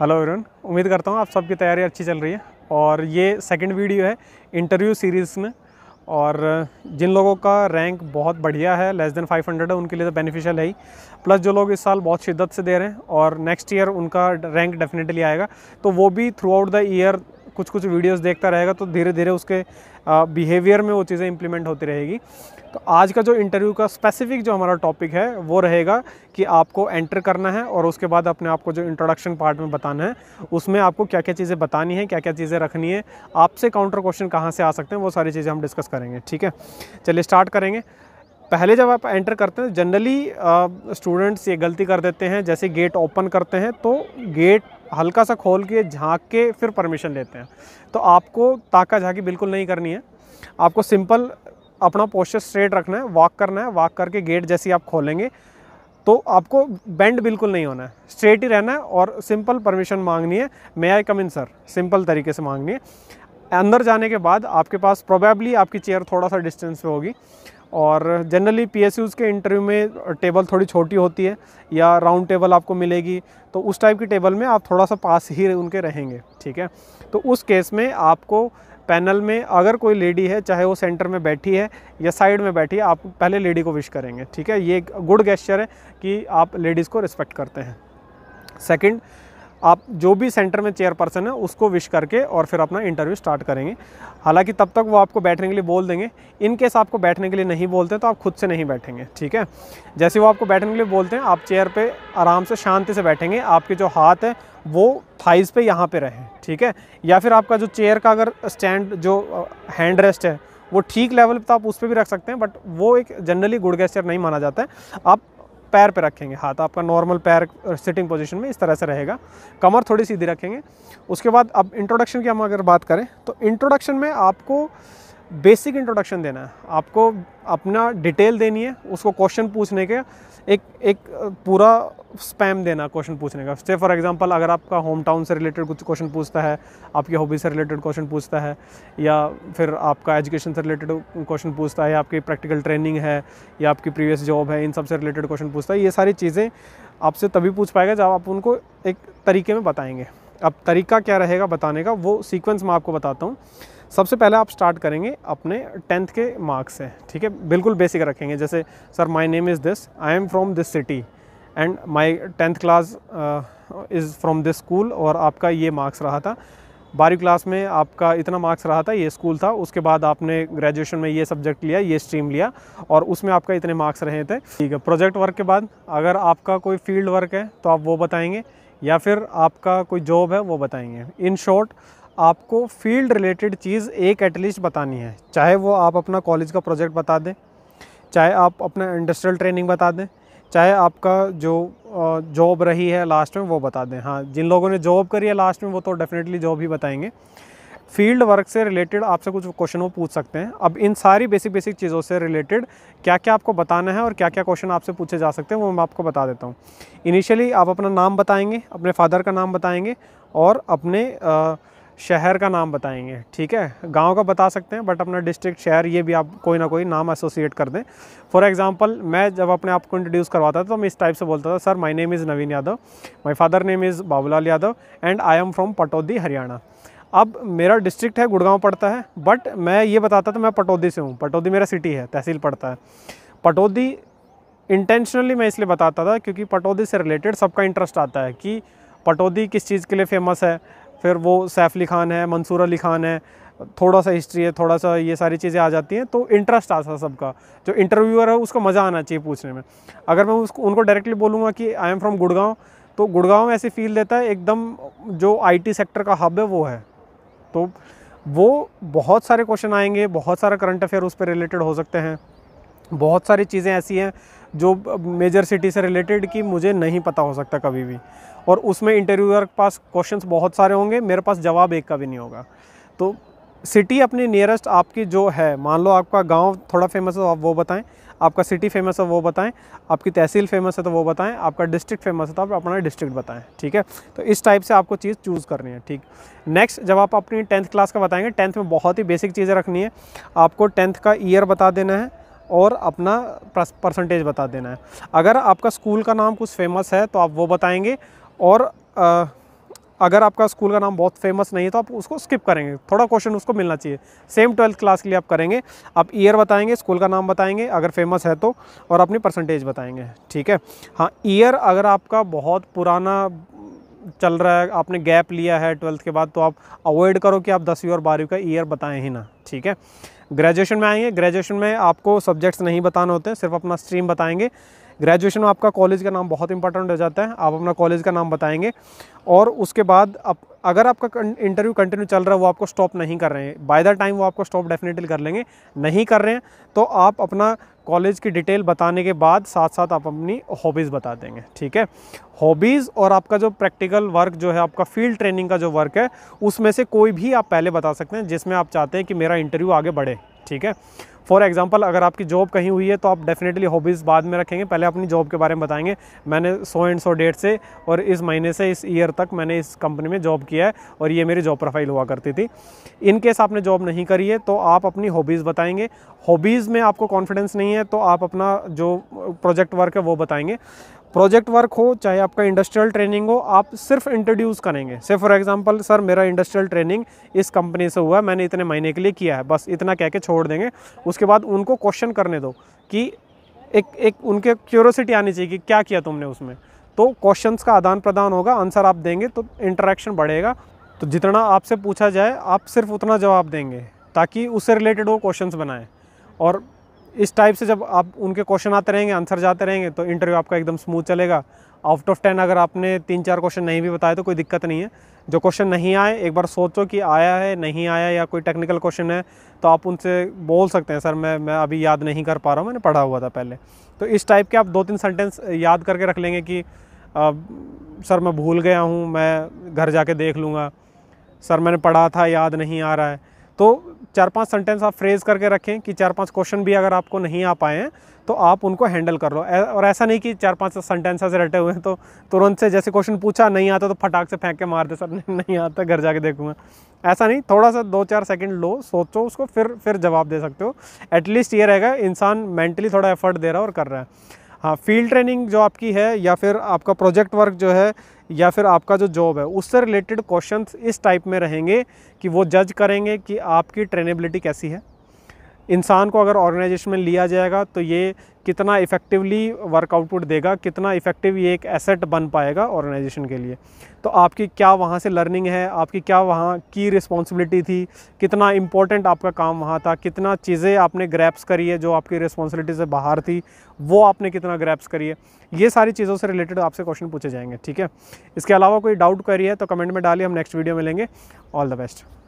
hello everyone उम्मीद करता हूँ आप सबकी तैयारी अच्छी चल रही है और ये सेकंड वीडियो है इंटरव्यू सीरीज़ में और जिन लोगों का रैंक बहुत बढ़िया है लेस देन 500 है उनके लिए तो बेनिफिशियल है ही प्लस जो लोग इस साल बहुत शिद्दत से दे रहे हैं और नेक्स्ट ईयर उनका रैंक डेफिनेटली आएगा तो वो भी थ्रू आउट द ईयर कुछ कुछ वीडियोस देखता रहेगा तो धीरे धीरे उसके बिहेवियर में वो चीज़ें इम्प्लीमेंट होती रहेगी तो आज का जो इंटरव्यू का स्पेसिफिक जो हमारा टॉपिक है वो रहेगा कि आपको एंटर करना है और उसके बाद अपने आप को जो इंट्रोडक्शन पार्ट में बताना है उसमें आपको क्या क्या चीज़ें बतानी है क्या क्या चीज़ें रखनी है आपसे काउंटर क्वेश्चन कहाँ से आ सकते हैं वो सारी चीज़ें हम डिस्कस करेंगे ठीक है चलिए स्टार्ट करेंगे पहले जब आप एंटर करते हैं जनरली तो स्टूडेंट्स ये गलती कर देते हैं जैसे गेट ओपन करते हैं तो गेट हल्का सा खोल के झाँक के फिर परमिशन लेते हैं तो आपको ताका झाँकी बिल्कुल नहीं करनी है आपको सिंपल अपना पोस्चर स्ट्रेट रखना है वॉक करना है वॉक करके गेट जैसे आप खोलेंगे तो आपको बेंड बिल्कुल नहीं होना है स्ट्रेट ही रहना है और सिंपल परमिशन मांगनी है मे आई कम इन सर सिंपल तरीके से मांगनी है अंदर जाने के बाद आपके पास प्रोबेबली आपकी चेयर थोड़ा सा डिस्टेंस पे होगी और जनरली पी के इंटरव्यू में टेबल थोड़ी छोटी होती है या राउंड टेबल आपको मिलेगी तो उस टाइप की टेबल में आप थोड़ा सा पास ही उनके रहेंगे ठीक है तो उस केस में आपको पैनल में अगर कोई लेडी है चाहे वो सेंटर में बैठी है या साइड में बैठी है आप पहले लेडी को विश करेंगे ठीक है ये गुड गेस्चर है कि आप लेडीज़ को रिस्पेक्ट करते हैं सेकंड आप जो भी सेंटर में चेयरपर्सन है उसको विश करके और फिर अपना इंटरव्यू स्टार्ट करेंगे हालांकि तब तक वो आपको बैठने के लिए बोल देंगे इन केस आपको बैठने के लिए नहीं बोलते तो आप खुद से नहीं बैठेंगे ठीक है जैसे वो आपको बैठने के लिए बोलते हैं आप चेयर पर आराम से शांति से बैठेंगे आपके जो हाथ है वो थाइज पे यहाँ पे रहें ठीक है या फिर आपका जो चेयर का अगर स्टैंड जो हैंड रेस्ट है वो ठीक लेवल पे तो आप उस पर भी रख सकते हैं बट वो एक जनरली गुड गेस्टर नहीं माना जाता है आप पैर पे रखेंगे हाथ आपका नॉर्मल पैर सिटिंग पोजीशन में इस तरह से रहेगा कमर थोड़ी सीधी रखेंगे उसके बाद अब इंट्रोडक्शन की हम अगर बात करें तो इंट्रोडक्शन में आपको बेसिक इंट्रोडक्शन देना है आपको अपना डिटेल देनी है उसको क्वेश्चन पूछने के एक एक पूरा स्पैम देना क्वेश्चन पूछने का से फॉर एग्जांपल अगर आपका होम टाउन से रिलेटेड कुछ क्वेश्चन पूछता है आपकी हॉबी से रिलेटेड क्वेश्चन पूछता है या फिर आपका एजुकेशन से रिलेटेड क्वेश्चन पूछता है या आपकी प्रैक्टिकल ट्रेनिंग है या आपकी प्रीवियस जॉब है इन सब से रिलेटेड क्वेश्चन पूछता है ये सारी चीज़ें आपसे तभी पूछ पाएगा जब आप उनको एक तरीके में बताएंगे अब तरीका क्या रहेगा बताने का वो सीक्वेंस मैं आपको बताता हूँ सबसे पहले आप स्टार्ट करेंगे अपने टेंथ के मार्क्स से ठीक है बिल्कुल बेसिक रखेंगे जैसे sir my name is this I am from this city and my tenth class is from this school और आपका ये मार्क्स रहा था बारहवीं क्लास में आपका इतना मार्क्स रहा था ये स्कूल था उसके बाद आपने ग्रेजुएशन में ये सब्जेक्ट लिया ये स्ट्रीम लिया और उसमें आपका इतने मार्क्स रहे थे ठीक है प्रोजेक्ट वर्क के बाद अगर आपका कोई फील्ड वर्क है तो आप वो बताएंगे या फिर आपका कोई जॉब है वो बताएंगे इन शॉर्ट आपको फील्ड रिलेटेड चीज़ एक एटलीस्ट बतानी है चाहे वो आप अपना कॉलेज का प्रोजेक्ट बता दें चाहे आप अपना इंडस्ट्रियल ट्रेनिंग बता दें चाहे आपका जो जॉब रही है लास्ट में वो बता दें हाँ जिन लोगों ने जॉब करी है लास्ट में वो तो डेफिनेटली जॉब ही बताएंगे फील्ड वर्क से रिलेटेड आपसे कुछ क्वेश्चन वो पूछ सकते हैं अब इन सारी बेसिक बेसिक चीज़ों से रिलेटेड क्या क्या आपको बताना है और क्या क्या क्वेश्चन आपसे पूछे जा सकते हैं वो मैं आपको बता देता हूँ इनिशियली आप अपना नाम बताएंगे अपने फादर का नाम बताएंगे और अपने आ, शहर का नाम बताएंगे ठीक है गांव का बता सकते हैं बट अपना डिस्ट्रिक्ट शहर ये भी आप कोई ना कोई नाम एसोसिएट कर दें फॉर एग्जांपल मैं जब अपने आप को इंट्रोड्यूस करवाता था तो मैं इस टाइप से बोलता था sir my name is Naveen Yadav my father name is Babulal Yadav and I am from Pataudi Haryana अब मेरा डिस्ट्रिक्ट है गुड़गांव पड़ता है बट मैं ये बताता था मैं पटौदी से हूँ पटौदी मेरा सिटी है तहसील पड़ता है पटौदी इंटेंशनली मैं इसलिए बताता था क्योंकि पटौदी से रिलेटेड सबका इंटरेस्ट आता है कि पटौदी किस चीज़ के लिए फेमस है फिर वो सैफ अली खान है मंसूर अली खान है थोड़ा सा हिस्ट्री है थोड़ा सा ये सारी चीज़ें आ जाती हैं तो इंटरेस्ट आता है सबका जो इंटरव्यूअर है उसको मज़ा आना चाहिए पूछने में अगर मैं उसको उनको डायरेक्टली बोलूँगा कि आई एम फ्रॉम गुड़गांव तो गुड़गांव में फील देता है एकदम जो आईटी सेक्टर का हब है वो है तो वो बहुत सारे क्वेश्चन आएंगे बहुत सारा करंट अफेयर उस पर रिलेटेड हो सकते हैं बहुत सारी चीज़ें ऐसी हैं जो मेजर सिटी से रिलेटेड कि मुझे नहीं पता हो सकता कभी भी और उसमें इंटरव्यूअर के पास क्वेश्चंस बहुत सारे होंगे मेरे पास जवाब एक का भी नहीं होगा तो सिटी अपने नियरेस्ट आपकी जो है मान लो आपका गांव थोड़ा फेमस है तो आप वो बताएं आपका सिटी फेमस है वो बताएं आपकी तहसील फेमस है तो वो बताएं आपका डिस्ट्रिक्ट फेमस है तो आप अपना डिस्ट्रिक्ट बताएं ठीक है तो इस टाइप से आपको चीज़ चूज़ करनी है ठीक नेक्स्ट जब आप अपनी टेंथ क्लास का बताएंगे टेंथ में बहुत ही बेसिक चीज़ें रखनी है आपको टेंथ का ईयर बता देना है और अपना परसेंटेज बता देना है अगर आपका स्कूल का नाम कुछ फेमस है तो आप वो बताएंगे और आ, अगर आपका स्कूल का नाम बहुत फेमस नहीं है तो आप उसको स्किप करेंगे थोड़ा क्वेश्चन उसको मिलना चाहिए सेम ट्वेल्थ क्लास के लिए आप करेंगे आप ईयर बताएंगे स्कूल का नाम बताएंगे अगर फेमस है तो और अपनी परसेंटेज बताएंगे ठीक है हाँ ईयर अगर आपका बहुत पुराना चल रहा है आपने गैप लिया है ट्वेल्थ के बाद तो आप अवॉइड करो कि आप दसवीं और बारहवीं का ईयर बताएं ही ना ठीक है ग्रेजुएशन में आएंगे ग्रेजुएशन में आपको सब्जेक्ट्स नहीं बताने होते हैं सिर्फ अपना स्ट्रीम बताएंगे ग्रेजुएशन में आपका कॉलेज का नाम बहुत इंपॉर्टेंट हो जाता है आप अपना कॉलेज का नाम बताएंगे और उसके बाद आप अगर आपका इंटरव्यू कंटिन्यू चल रहा है वो आपको स्टॉप नहीं कर रहे हैं बाय द टाइम वो आपको स्टॉप डेफिनेटली कर लेंगे नहीं कर रहे हैं तो आप अपना कॉलेज की डिटेल बताने के बाद साथ साथ आप अपनी हॉबीज़ बता देंगे ठीक है हॉबीज़ और आपका जो प्रैक्टिकल वर्क जो है आपका फील्ड ट्रेनिंग का जो वर्क है उसमें से कोई भी आप पहले बता सकते हैं जिसमें आप चाहते हैं कि मेरा इंटरव्यू आगे बढ़े ठीक है फॉर एग्ज़ाम्पल अगर आपकी जॉब कहीं हुई है तो आप डेफिनेटली हॉबीज़ बाद में रखेंगे पहले अपनी जॉब के बारे में बताएंगे मैंने सौ एंड सौ डेट से और इस महीने से इस ईयर तक मैंने इस कंपनी में जॉब किया है और ये मेरी जॉब प्रोफाइल हुआ करती थी इन केस आपने जॉब नहीं करी है तो आप अपनी हॉबीज़ बताएंगे हॉबीज़ में आपको कॉन्फिडेंस नहीं है तो आप अपना जो प्रोजेक्ट वर्क है वो बताएंगे प्रोजेक्ट वर्क हो चाहे आपका इंडस्ट्रियल ट्रेनिंग हो आप सिर्फ इंट्रोड्यूस करेंगे से फॉर एग्जांपल सर मेरा इंडस्ट्रियल ट्रेनिंग इस कंपनी से हुआ है मैंने इतने महीने के लिए किया है बस इतना कह के छोड़ देंगे उसके बाद उनको क्वेश्चन करने दो कि एक एक उनके क्यूरोसिटी आनी चाहिए कि क्या किया तुमने उसमें तो क्वेश्चन का आदान प्रदान होगा आंसर आप देंगे तो इंटरेक्शन बढ़ेगा तो जितना आपसे पूछा जाए आप सिर्फ उतना जवाब देंगे ताकि उससे रिलेटेड वो क्वेश्चन बनाएँ और इस टाइप से जब आप उनके क्वेश्चन आते रहेंगे आंसर जाते रहेंगे तो इंटरव्यू आपका एकदम स्मूथ चलेगा आउट ऑफ टेन अगर आपने तीन चार क्वेश्चन नहीं भी बताए तो कोई दिक्कत नहीं है जो क्वेश्चन नहीं आए एक बार सोचो कि आया है नहीं आया या कोई टेक्निकल क्वेश्चन है तो आप उनसे बोल सकते हैं सर मैं मैं अभी याद नहीं कर पा रहा हूँ मैंने पढ़ा हुआ था पहले तो इस टाइप के आप दो तीन सेंटेंस याद करके रख लेंगे कि आ, सर मैं भूल गया हूँ मैं घर जाके देख लूँगा सर मैंने पढ़ा था याद नहीं आ रहा है तो चार पांच सेंटेंस आप फ्रेज करके रखें कि चार पांच क्वेश्चन भी अगर आपको नहीं आ पाए हैं तो आप उनको हैंडल कर लो और ऐसा नहीं कि चार पांच सेंटेंसेस रटे हुए हैं तो तुरंत से जैसे क्वेश्चन पूछा नहीं आता तो फटाक से फेंक के मार दे सर नहीं आता घर जाके देखूंगा ऐसा नहीं थोड़ा सा दो चार सेकेंड लो सोचो उसको फिर फिर जवाब दे सकते हो एटलीस्ट ये रहेगा इंसान मेंटली थोड़ा एफर्ट दे रहा है और कर रहा है हाँ फील्ड ट्रेनिंग जो आपकी है या फिर आपका प्रोजेक्ट वर्क जो है या फिर आपका जो जॉब है उससे रिलेटेड क्वेश्चंस इस टाइप में रहेंगे कि वो जज करेंगे कि आपकी ट्रेनेबिलिटी कैसी है इंसान को अगर ऑर्गेनाइजेशन में लिया जाएगा तो ये कितना इफ़ेक्टिवली वर्क आउटपुट देगा कितना इफ़ेक्टिव ये एक एसेट बन पाएगा ऑर्गेनाइजेशन के लिए तो आपकी क्या वहाँ से लर्निंग है आपकी क्या वहाँ की रिस्पॉन्सिबिलिटी थी कितना इम्पोर्टेंट आपका काम वहाँ था कितना चीज़ें आपने ग्रैप्स करी है जो आपकी रिस्पॉन्सिबिलिटी से बाहर थी वो आपने कितना ग्रैप्स करी है ये सारी चीज़ों से रिलेटेड आपसे क्वेश्चन पूछे जाएंगे ठीक है इसके अलावा कोई डाउट करिए तो कमेंट में डालिए हम नेक्स्ट वीडियो में लेंगे ऑल द बेस्ट